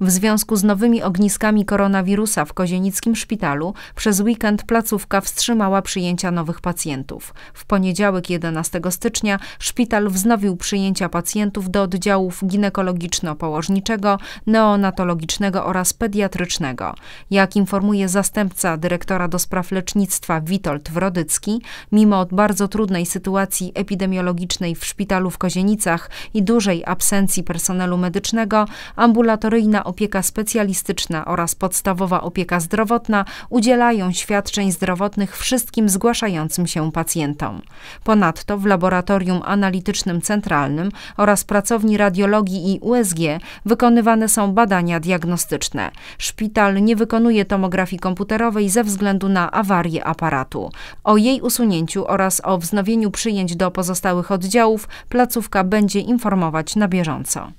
W związku z nowymi ogniskami koronawirusa w kozienickim szpitalu przez weekend placówka wstrzymała przyjęcia nowych pacjentów. W poniedziałek 11 stycznia szpital wznowił przyjęcia pacjentów do oddziałów ginekologiczno-położniczego, neonatologicznego oraz pediatrycznego. Jak informuje zastępca dyrektora do spraw lecznictwa Witold Wrodycki, mimo bardzo trudnej sytuacji epidemiologicznej w szpitalu w Kozienicach i dużej absencji personelu medycznego, ambulatoryjna opieka specjalistyczna oraz podstawowa opieka zdrowotna udzielają świadczeń zdrowotnych wszystkim zgłaszającym się pacjentom. Ponadto w Laboratorium Analitycznym Centralnym oraz pracowni radiologii i USG wykonywane są badania diagnostyczne. Szpital nie wykonuje tomografii komputerowej ze względu na awarię aparatu. O jej usunięciu oraz o wznowieniu przyjęć do pozostałych oddziałów placówka będzie informować na bieżąco.